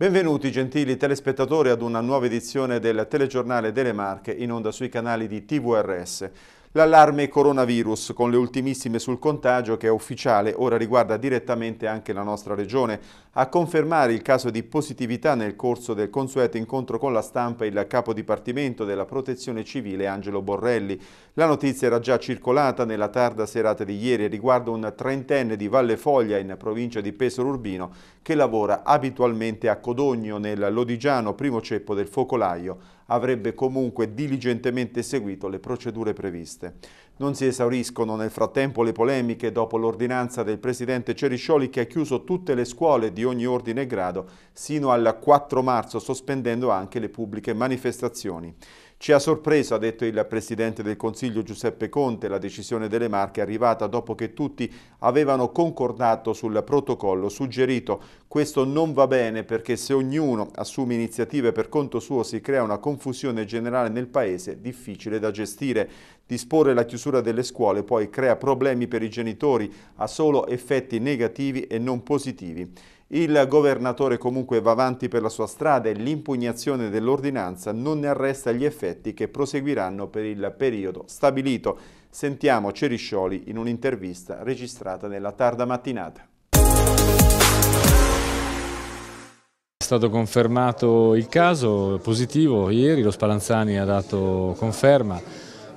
Benvenuti gentili telespettatori ad una nuova edizione del telegiornale delle Marche in onda sui canali di TVRS. L'allarme coronavirus con le ultimissime sul contagio che è ufficiale ora riguarda direttamente anche la nostra regione. A confermare il caso di positività nel corso del consueto incontro con la stampa il capo dipartimento della protezione civile Angelo Borrelli. La notizia era già circolata nella tarda serata di ieri riguardo un trentenne di Valle Foglia in provincia di Pesaro Urbino che lavora abitualmente a Codogno nel Lodigiano, primo ceppo del focolaio avrebbe comunque diligentemente seguito le procedure previste. Non si esauriscono nel frattempo le polemiche dopo l'ordinanza del presidente Ceriscioli che ha chiuso tutte le scuole di ogni ordine e grado sino al 4 marzo sospendendo anche le pubbliche manifestazioni. Ci ha sorpreso, ha detto il Presidente del Consiglio Giuseppe Conte, la decisione delle Marche è arrivata dopo che tutti avevano concordato sul protocollo suggerito. Questo non va bene perché se ognuno assume iniziative per conto suo si crea una confusione generale nel Paese difficile da gestire. Disporre la chiusura delle scuole poi crea problemi per i genitori, ha solo effetti negativi e non positivi. Il governatore comunque va avanti per la sua strada e l'impugnazione dell'ordinanza non ne arresta gli effetti che proseguiranno per il periodo stabilito. Sentiamo Ceriscioli in un'intervista registrata nella tarda mattinata. È stato confermato il caso positivo ieri, lo Spallanzani ha dato conferma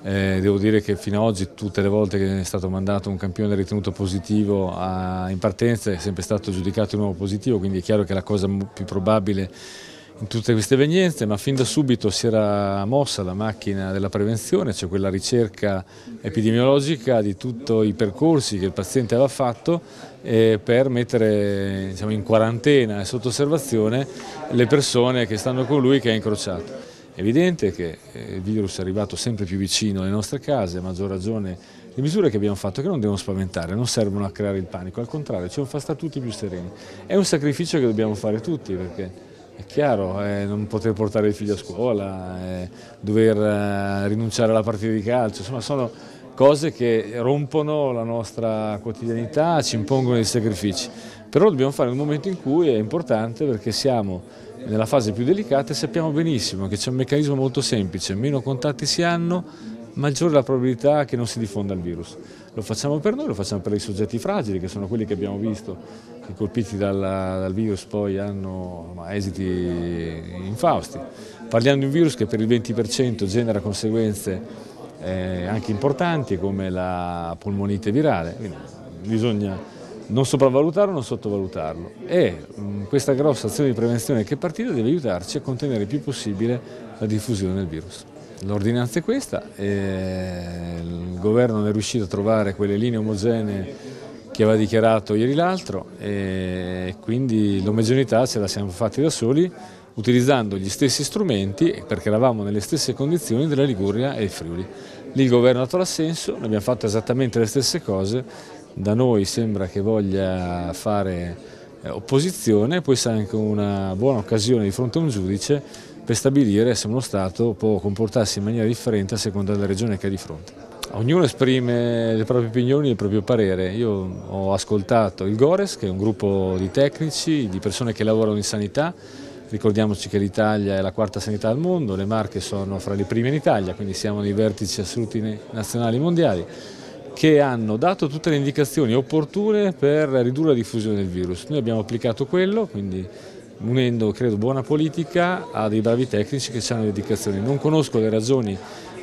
eh, devo dire che fino ad oggi tutte le volte che è stato mandato un campione ritenuto positivo a, in partenza è sempre stato giudicato un uomo positivo, quindi è chiaro che è la cosa più probabile in tutte queste evenienze, ma fin da subito si era mossa la macchina della prevenzione, cioè quella ricerca epidemiologica di tutti i percorsi che il paziente aveva fatto eh, per mettere diciamo, in quarantena e sotto osservazione le persone che stanno con lui che ha incrociato evidente che eh, il virus è arrivato sempre più vicino alle nostre case, a maggior ragione le misure che abbiamo fatto che non devono spaventare, non servono a creare il panico, al contrario ci devono far stare tutti più sereni. È un sacrificio che dobbiamo fare tutti perché è chiaro, eh, non poter portare il figlio a scuola, eh, dover eh, rinunciare alla partita di calcio, insomma sono cose che rompono la nostra quotidianità, ci impongono dei sacrifici. Però lo dobbiamo fare in un momento in cui è importante perché siamo nella fase più delicata sappiamo benissimo che c'è un meccanismo molto semplice, meno contatti si hanno, maggiore la probabilità che non si diffonda il virus. Lo facciamo per noi, lo facciamo per i soggetti fragili, che sono quelli che abbiamo visto, che colpiti dalla, dal virus poi hanno esiti infausti. Parliamo di un virus che per il 20% genera conseguenze eh, anche importanti come la polmonite virale, quindi bisogna non sopravvalutarlo, non sottovalutarlo e mh, mm, questa grossa azione di prevenzione che è partita deve aiutarci a contenere il più possibile la diffusione del virus. L'ordinanza è questa, il governo non è riuscito a trovare quelle linee omogenee che aveva dichiarato ieri l'altro e quindi l'omogeneità ce la siamo fatti da soli utilizzando gli stessi strumenti perché eravamo nelle stesse condizioni della Liguria e Friuli. Lì il governo ha dato l'assenso, abbiamo fatto esattamente le stesse cose da noi sembra che voglia fare eh, opposizione, può essere anche una buona occasione di fronte a un giudice per stabilire se uno Stato può comportarsi in maniera differente a seconda della regione che ha di fronte. Ognuno esprime le proprie opinioni e il proprio parere. Io ho ascoltato il GORES, che è un gruppo di tecnici, di persone che lavorano in sanità, Ricordiamoci che l'Italia è la quarta sanità al mondo, le Marche sono fra le prime in Italia, quindi siamo nei vertici assoluti nazionali mondiali che hanno dato tutte le indicazioni opportune per ridurre la diffusione del virus. Noi abbiamo applicato quello, quindi unendo credo buona politica a dei bravi tecnici che hanno le indicazioni. Non conosco le ragioni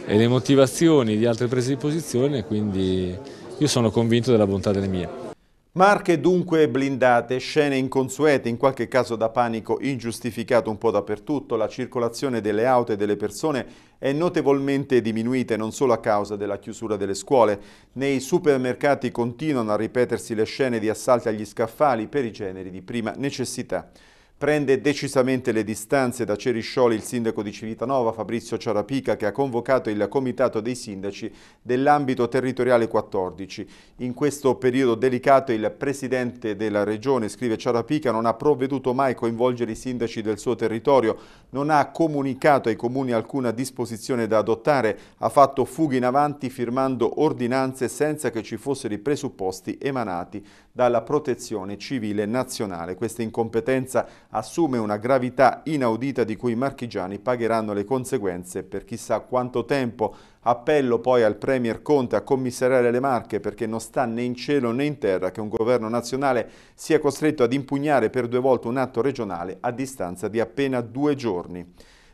e le motivazioni di altre prese di posizione, quindi io sono convinto della bontà delle mie. Marche dunque blindate, scene inconsuete, in qualche caso da panico ingiustificato un po' dappertutto, la circolazione delle auto e delle persone è notevolmente diminuita non solo a causa della chiusura delle scuole, nei supermercati continuano a ripetersi le scene di assalti agli scaffali per i generi di prima necessità. Prende decisamente le distanze da Ceriscioli il sindaco di Civitanova Fabrizio Ciarapica che ha convocato il comitato dei sindaci dell'ambito territoriale 14. In questo periodo delicato il presidente della regione, scrive Ciarapica, non ha provveduto mai a coinvolgere i sindaci del suo territorio, non ha comunicato ai comuni alcuna disposizione da adottare, ha fatto fughe in avanti firmando ordinanze senza che ci fossero i presupposti emanati dalla protezione civile nazionale. Questa incompetenza assume una gravità inaudita di cui i marchigiani pagheranno le conseguenze per chissà quanto tempo. Appello poi al Premier Conte a commissariare le Marche perché non sta né in cielo né in terra che un governo nazionale sia costretto ad impugnare per due volte un atto regionale a distanza di appena due giorni.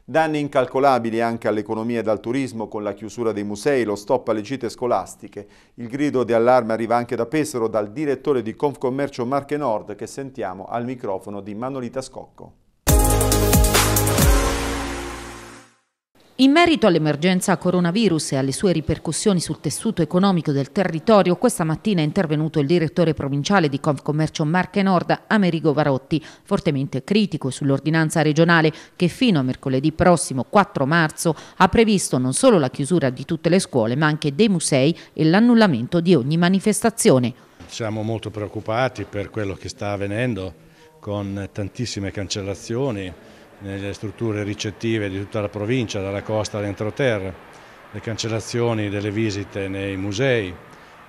Danni incalcolabili anche all'economia e al turismo con la chiusura dei musei, lo stop alle gite scolastiche. Il grido di allarme arriva anche da Pesaro dal direttore di Confcommercio Marche Nord che sentiamo al microfono di Manolita Scocco. In merito all'emergenza coronavirus e alle sue ripercussioni sul tessuto economico del territorio, questa mattina è intervenuto il direttore provinciale di Confcommercio Marche Nord, Amerigo Varotti, fortemente critico sull'ordinanza regionale che fino a mercoledì prossimo 4 marzo ha previsto non solo la chiusura di tutte le scuole ma anche dei musei e l'annullamento di ogni manifestazione. Siamo molto preoccupati per quello che sta avvenendo con tantissime cancellazioni nelle strutture ricettive di tutta la provincia, dalla costa all'entroterra, le cancellazioni delle visite nei musei,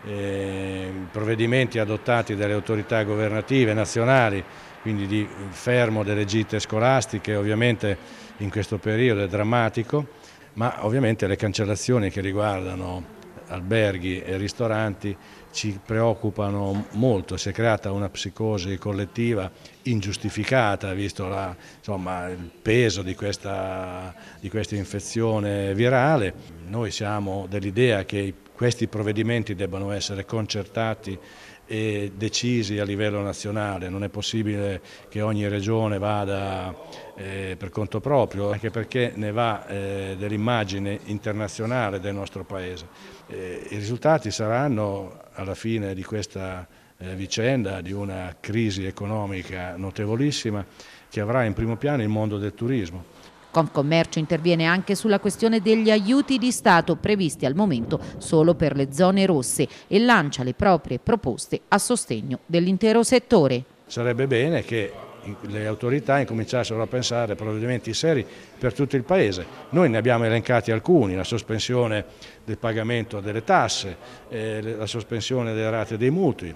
i provvedimenti adottati dalle autorità governative nazionali, quindi di fermo delle gite scolastiche, ovviamente in questo periodo è drammatico, ma ovviamente le cancellazioni che riguardano alberghi e ristoranti ci preoccupano molto, si è creata una psicosi collettiva ingiustificata visto la, insomma, il peso di questa, di questa infezione virale. Noi siamo dell'idea che questi provvedimenti debbano essere concertati e decisi a livello nazionale, non è possibile che ogni regione vada eh, per conto proprio, anche perché ne va eh, dell'immagine internazionale del nostro Paese. Eh, I risultati saranno alla fine di questa eh, vicenda, di una crisi economica notevolissima che avrà in primo piano il mondo del turismo. Confcommercio interviene anche sulla questione degli aiuti di Stato previsti al momento solo per le zone rosse e lancia le proprie proposte a sostegno dell'intero settore. Sarebbe bene che le autorità incominciassero a pensare a provvedimenti seri per tutto il Paese. Noi ne abbiamo elencati alcuni, la sospensione del pagamento delle tasse, eh, la sospensione delle rate dei mutui,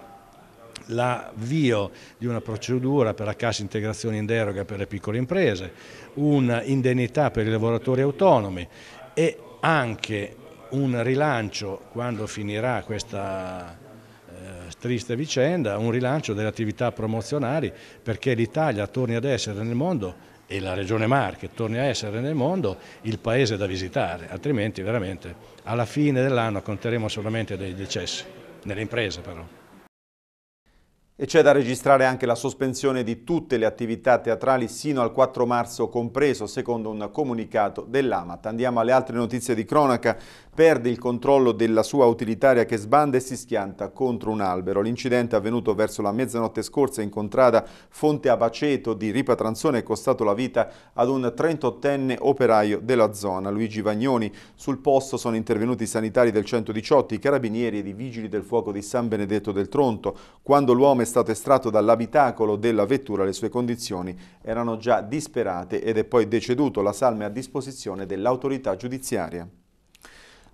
l'avvio di una procedura per la cassa integrazione in deroga per le piccole imprese, un'indennità per i lavoratori autonomi e anche un rilancio, quando finirà questa eh, triste vicenda, un rilancio delle attività promozionali perché l'Italia torni ad essere nel mondo e la Regione Marche torni a essere nel mondo il paese da visitare, altrimenti veramente alla fine dell'anno conteremo solamente dei decessi, nelle imprese però. E c'è da registrare anche la sospensione di tutte le attività teatrali sino al 4 marzo compreso, secondo un comunicato dell'Amat. Andiamo alle altre notizie di cronaca. Perde il controllo della sua utilitaria che sbanda e si schianta contro un albero. L'incidente avvenuto verso la mezzanotte scorsa in contrada Fonte Abaceto di Ripatranzone è costato la vita ad un 38enne operaio della zona, Luigi Vagnoni. Sul posto sono intervenuti i sanitari del 118, i carabinieri ed i vigili del fuoco di San Benedetto del Tronto. Quando l'uomo è stato estratto dall'abitacolo della vettura, le sue condizioni erano già disperate ed è poi deceduto. La salma è a disposizione dell'autorità giudiziaria.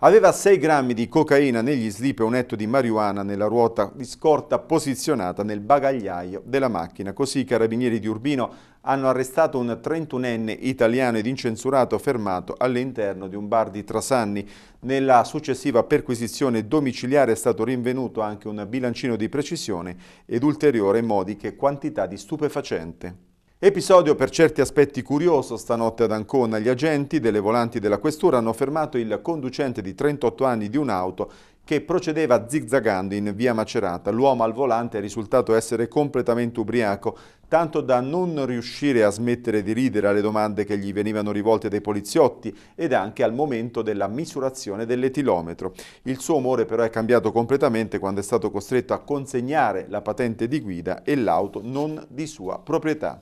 Aveva 6 grammi di cocaina negli slip e un etto di marijuana nella ruota di scorta posizionata nel bagagliaio della macchina. Così i carabinieri di Urbino hanno arrestato un 31enne italiano ed incensurato fermato all'interno di un bar di Trasanni. Nella successiva perquisizione domiciliare è stato rinvenuto anche un bilancino di precisione ed ulteriore modiche quantità di stupefacente. Episodio per certi aspetti curioso stanotte ad Ancona. Gli agenti delle volanti della questura hanno fermato il conducente di 38 anni di un'auto che procedeva zigzagando in via Macerata. L'uomo al volante è risultato essere completamente ubriaco, tanto da non riuscire a smettere di ridere alle domande che gli venivano rivolte dai poliziotti ed anche al momento della misurazione dell'etilometro. Il suo umore però è cambiato completamente quando è stato costretto a consegnare la patente di guida e l'auto non di sua proprietà.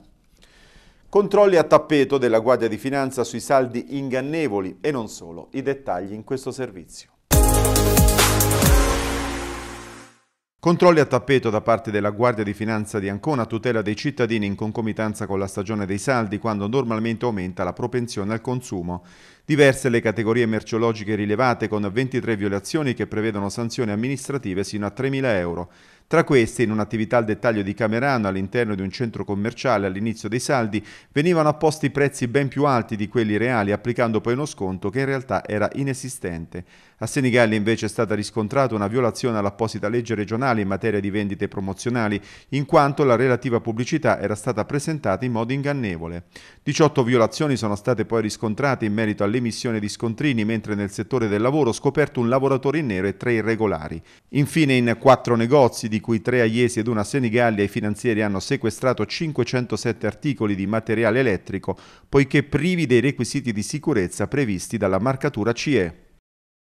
Controlli a tappeto della Guardia di Finanza sui saldi ingannevoli e non solo, i dettagli in questo servizio. Controlli a tappeto da parte della Guardia di Finanza di Ancona a tutela dei cittadini in concomitanza con la stagione dei saldi, quando normalmente aumenta la propensione al consumo. Diverse le categorie merceologiche rilevate, con 23 violazioni che prevedono sanzioni amministrative sino a 3.000 euro. Tra questi, in un'attività al dettaglio di Camerano all'interno di un centro commerciale all'inizio dei saldi, venivano apposti prezzi ben più alti di quelli reali, applicando poi uno sconto che in realtà era inesistente. A Senigallia invece è stata riscontrata una violazione all'apposita legge regionale in materia di vendite promozionali, in quanto la relativa pubblicità era stata presentata in modo ingannevole. 18 violazioni sono state poi riscontrate in merito all'emissione di scontrini, mentre nel settore del lavoro scoperto un lavoratore in nero e tre irregolari. Infine in quattro negozi, di cui tre a Iesi ed una a Senigallia, i finanzieri hanno sequestrato 507 articoli di materiale elettrico, poiché privi dei requisiti di sicurezza previsti dalla marcatura CE.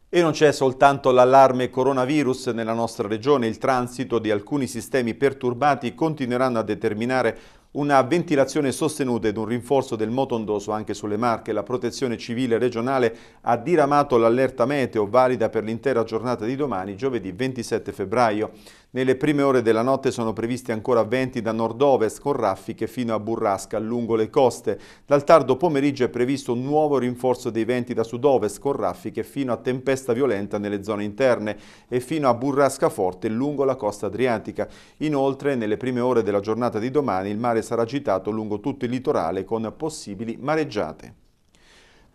E non c'è soltanto l'allarme coronavirus nella nostra regione, il transito di alcuni sistemi perturbati continueranno a determinare una ventilazione sostenuta ed un rinforzo del motondoso anche sulle Marche. La protezione civile regionale ha diramato l'allerta meteo valida per l'intera giornata di domani, giovedì 27 febbraio. Nelle prime ore della notte sono previsti ancora venti da nord-ovest con raffiche fino a burrasca lungo le coste. Dal tardo pomeriggio è previsto un nuovo rinforzo dei venti da sud-ovest con raffiche fino a tempesta violenta nelle zone interne e fino a burrasca forte lungo la costa adriatica. Inoltre nelle prime ore della giornata di domani il mare sarà agitato lungo tutto il litorale con possibili mareggiate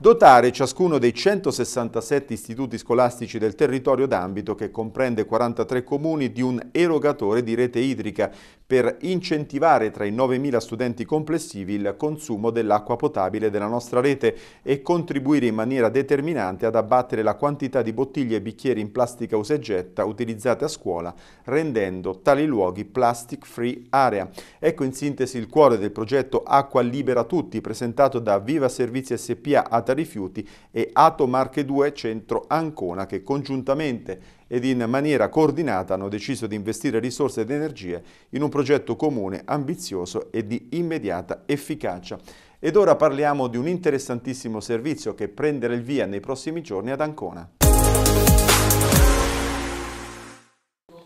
dotare ciascuno dei 167 istituti scolastici del territorio d'ambito, che comprende 43 comuni, di un erogatore di rete idrica per incentivare tra i 9.000 studenti complessivi il consumo dell'acqua potabile della nostra rete e contribuire in maniera determinante ad abbattere la quantità di bottiglie e bicchieri in plastica usegetta utilizzate a scuola, rendendo tali luoghi plastic free area. Ecco in sintesi il cuore del progetto Acqua Libera Tutti, presentato da Viva Servizi SPA a Macerata Rifiuti e Ato Marche 2 Centro Ancona che congiuntamente ed in maniera coordinata hanno deciso di investire risorse ed energie in un progetto comune, ambizioso e di immediata efficacia. Ed ora parliamo di un interessantissimo servizio che prenderà il via nei prossimi giorni ad Ancona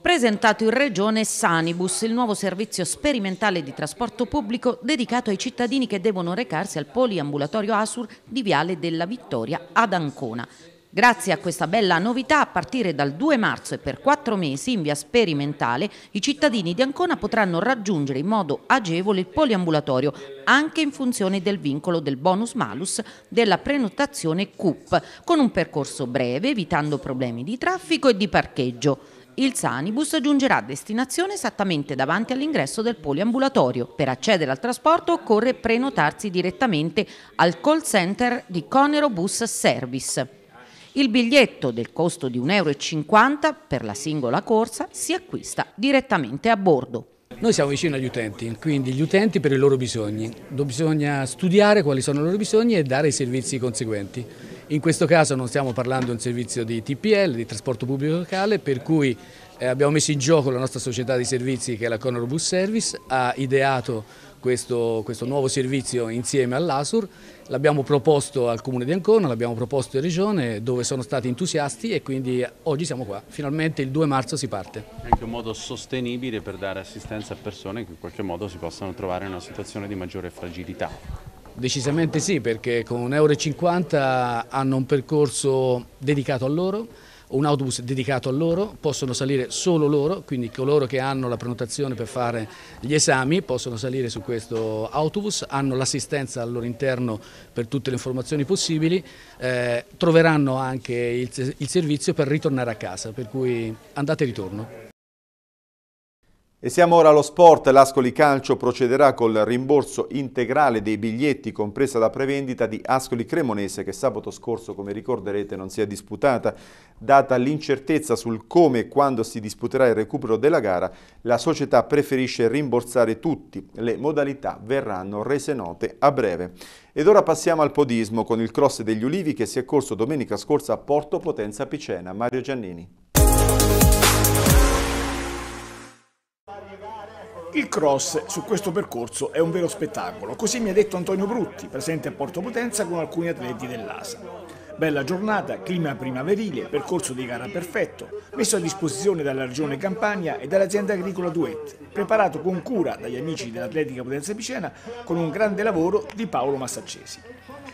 presentato in Regione Sanibus, il nuovo servizio sperimentale di trasporto pubblico dedicato ai cittadini che devono recarsi al poliambulatorio Asur di Viale della Vittoria ad Ancona. Grazie a questa bella novità, a partire dal 2 marzo e per quattro mesi in via sperimentale, i cittadini di Ancona potranno raggiungere in modo agevole il poliambulatorio, anche in funzione del vincolo del bonus malus della prenotazione CUP, con un percorso breve, evitando problemi di traffico e di parcheggio. Il Sanibus giungerà a destinazione esattamente davanti all'ingresso del poliambulatorio. Per accedere al trasporto occorre prenotarsi direttamente al call center di Conero Bus Service. Il biglietto del costo di 1,50 euro per la singola corsa si acquista direttamente a bordo. Noi siamo vicini agli utenti, quindi gli utenti per i loro bisogni. Bisogna studiare quali sono i loro bisogni e dare i servizi conseguenti. In questo caso non stiamo parlando di un servizio di TPL, di trasporto pubblico locale, per cui eh, abbiamo messo in gioco la nostra società di servizi che è la Conor Bus Service, ha ideato questo, questo nuovo servizio insieme all'ASUR, l'abbiamo proposto al Comune di Ancona, l'abbiamo proposto in Regione dove sono stati entusiasti e quindi oggi siamo qua, finalmente il 2 marzo si parte. È anche un modo sostenibile per dare assistenza a persone che in qualche modo si possano trovare in una situazione di maggiore fragilità. Decisamente sì, perché con 1,50 euro hanno un percorso dedicato a loro, un autobus dedicato a loro, possono salire solo loro, quindi coloro che hanno la prenotazione per fare gli esami possono salire su questo autobus, hanno l'assistenza al loro interno per tutte le informazioni possibili, eh, troveranno anche il, il servizio per ritornare a casa, per cui andate e ritorno. E siamo ora allo sport, l'Ascoli Calcio procederà col rimborso integrale dei biglietti compresa la prevendita di Ascoli Cremonese che sabato scorso come ricorderete non si è disputata. Data l'incertezza sul come e quando si disputerà il recupero della gara, la società preferisce rimborsare tutti, le modalità verranno rese note a breve. Ed ora passiamo al podismo con il cross degli ulivi che si è corso domenica scorsa a Porto Potenza Picena. Mario Giannini. Il cross su questo percorso è un vero spettacolo, così mi ha detto Antonio Brutti, presente a Porto Potenza con alcuni atleti dell'ASA. Bella giornata, clima primaverile, percorso di gara perfetto, messo a disposizione dalla Regione Campania e dall'azienda agricola Duet, preparato con cura dagli amici dell'Atletica Potenza Picena con un grande lavoro di Paolo Massaccesi.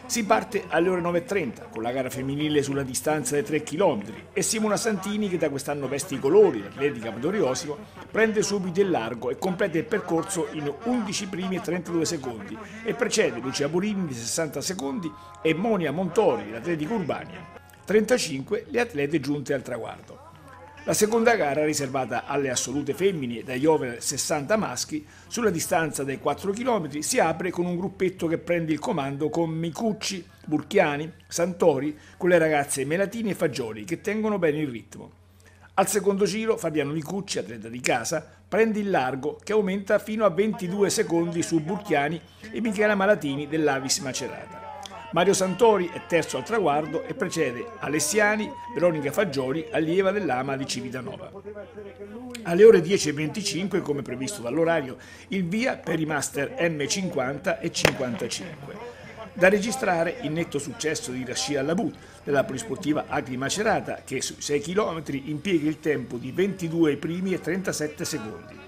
Si parte alle ore 9.30 con la gara femminile sulla distanza dei 3 km e Simona Santini, che da quest'anno veste i colori dell'Atletica Padoriosimo, prende subito il largo e completa il percorso in 11 primi e 32 secondi e precede Lucia Burini di 60 secondi e Monia Montori, l'Atletico Atletica Urbania, 35 le atlete giunte al traguardo. La seconda gara, riservata alle assolute femmine e dagli over 60 maschi, sulla distanza dei 4 km si apre con un gruppetto che prende il comando con Micucci, Burchiani, Santori, con le ragazze Melatini e Fagioli che tengono bene il ritmo. Al secondo giro Fabiano Micucci, atleta di casa, prende il largo che aumenta fino a 22 secondi su Burchiani e Michela Malatini dell'Avis Macerata. Mario Santori è terzo al traguardo e precede Alessiani, Veronica Fagioli, allieva dell'Ama di Civitanova. Alle ore 10.25, come previsto dall'orario, il via per i master M50 e 55 da registrare il netto successo di Rashida Labou della polisportiva Agri Macerata che sui 6 km impiega il tempo di 22 primi e 37 secondi.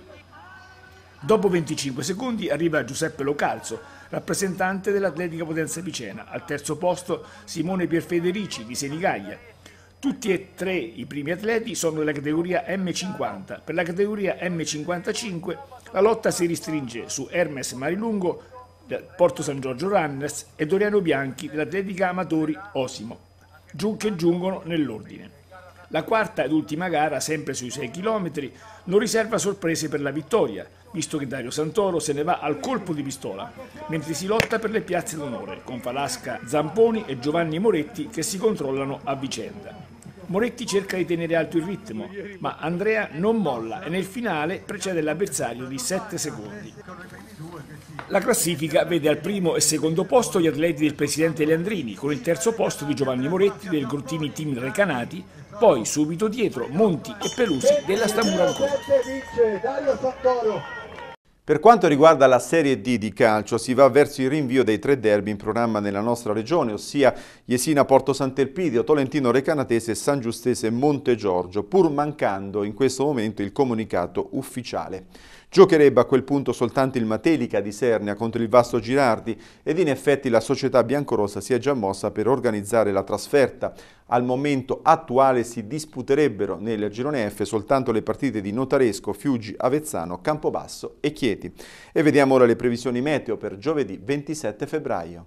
Dopo 25 secondi arriva Giuseppe Localzo rappresentante dell'Atletica Potenza Picena. Al terzo posto Simone Pierfederici di Senigaglia. Tutti e tre i primi atleti sono della categoria M50. Per la categoria M55 la lotta si ristringe su Hermes Marilungo del Porto San Giorgio Runners e Doriano Bianchi dell'Atletica Amatori Osimo, giù che giungono nell'ordine. La quarta ed ultima gara, sempre sui 6 km, non riserva sorprese per la vittoria, visto che Dario Santoro se ne va al colpo di pistola, mentre si lotta per le piazze d'onore, con Falasca Zamponi e Giovanni Moretti che si controllano a vicenda. Moretti cerca di tenere alto il ritmo, ma Andrea non molla e nel finale precede l'avversario di 7 secondi. La classifica vede al primo e secondo posto gli atleti del presidente Leandrini, con il terzo posto di Giovanni Moretti del Gruttini Team Recanati, poi subito dietro Monti e Pelusi della Stamura ancora. Per quanto riguarda la Serie D di calcio, si va verso il rinvio dei tre derby in programma nella nostra regione, ossia Jesina Porto Sant'Elpidio, Tolentino Recanatese, e San Giustese Monte Giorgio, pur mancando in questo momento il comunicato ufficiale. Giocherebbe a quel punto soltanto il Matelica di Sernia contro il Vasto Girardi ed in effetti la società biancorossa si è già mossa per organizzare la trasferta. Al momento attuale si disputerebbero nel girone F soltanto le partite di Notaresco, Fiuggi, Avezzano, Campobasso e Chieti. E vediamo ora le previsioni meteo per giovedì 27 febbraio.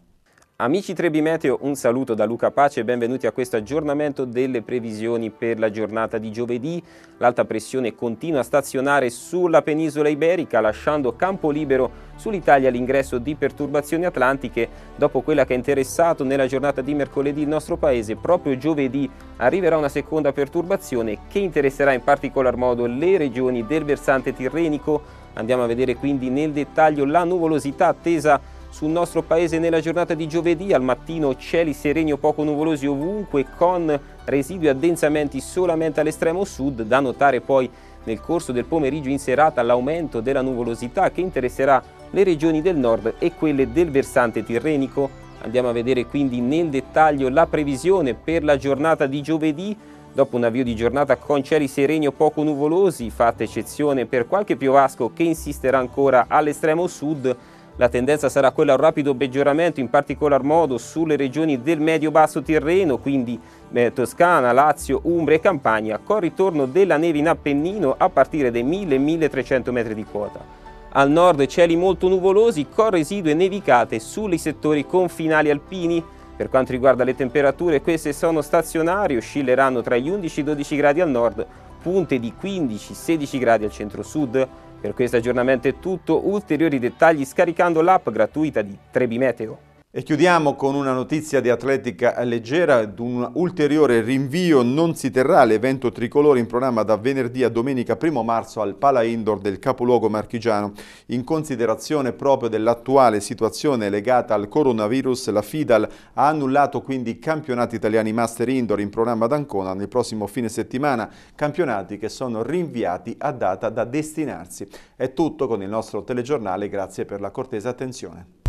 Amici Trebi Meteo, un saluto da Luca Pace e benvenuti a questo aggiornamento delle previsioni per la giornata di giovedì. L'alta pressione continua a stazionare sulla penisola iberica, lasciando campo libero sull'Italia l'ingresso di perturbazioni atlantiche. Dopo quella che ha interessato nella giornata di mercoledì il nostro paese, proprio giovedì arriverà una seconda perturbazione che interesserà in particolar modo le regioni del versante tirrenico. Andiamo a vedere quindi nel dettaglio la nuvolosità attesa sul nostro paese nella giornata di giovedì, al mattino cieli sereni o poco nuvolosi ovunque con residui addensamenti solamente all'estremo sud, da notare poi nel corso del pomeriggio in serata l'aumento della nuvolosità che interesserà le regioni del nord e quelle del versante tirrenico. Andiamo a vedere quindi nel dettaglio la previsione per la giornata di giovedì. Dopo un avvio di giornata con cieli sereni o poco nuvolosi, fatta eccezione per qualche piovasco che insisterà ancora all'estremo sud, la tendenza sarà quella a un rapido peggioramento, in particolar modo sulle regioni del medio-basso terreno, quindi eh, Toscana, Lazio, Umbria e Campania, con ritorno della neve in Appennino a partire dai 1000-1300 metri di quota. Al nord cieli molto nuvolosi con residue nevicate sui settori confinali alpini. Per quanto riguarda le temperature, queste sono stazionarie, oscilleranno tra gli 11 12 gradi al nord, punte di 15-16 gradi al centro-sud. Per questo aggiornamento è tutto, ulteriori dettagli scaricando l'app gratuita di Trebimeteo. E chiudiamo con una notizia di atletica leggera, un ulteriore rinvio non si terrà l'evento tricolore in programma da venerdì a domenica 1 marzo al Pala Indoor del capoluogo marchigiano. In considerazione proprio dell'attuale situazione legata al coronavirus, la FIDAL ha annullato quindi i campionati italiani Master Indoor in programma ad Ancona nel prossimo fine settimana, campionati che sono rinviati a data da destinarsi. È tutto con il nostro telegiornale, grazie per la cortesa attenzione.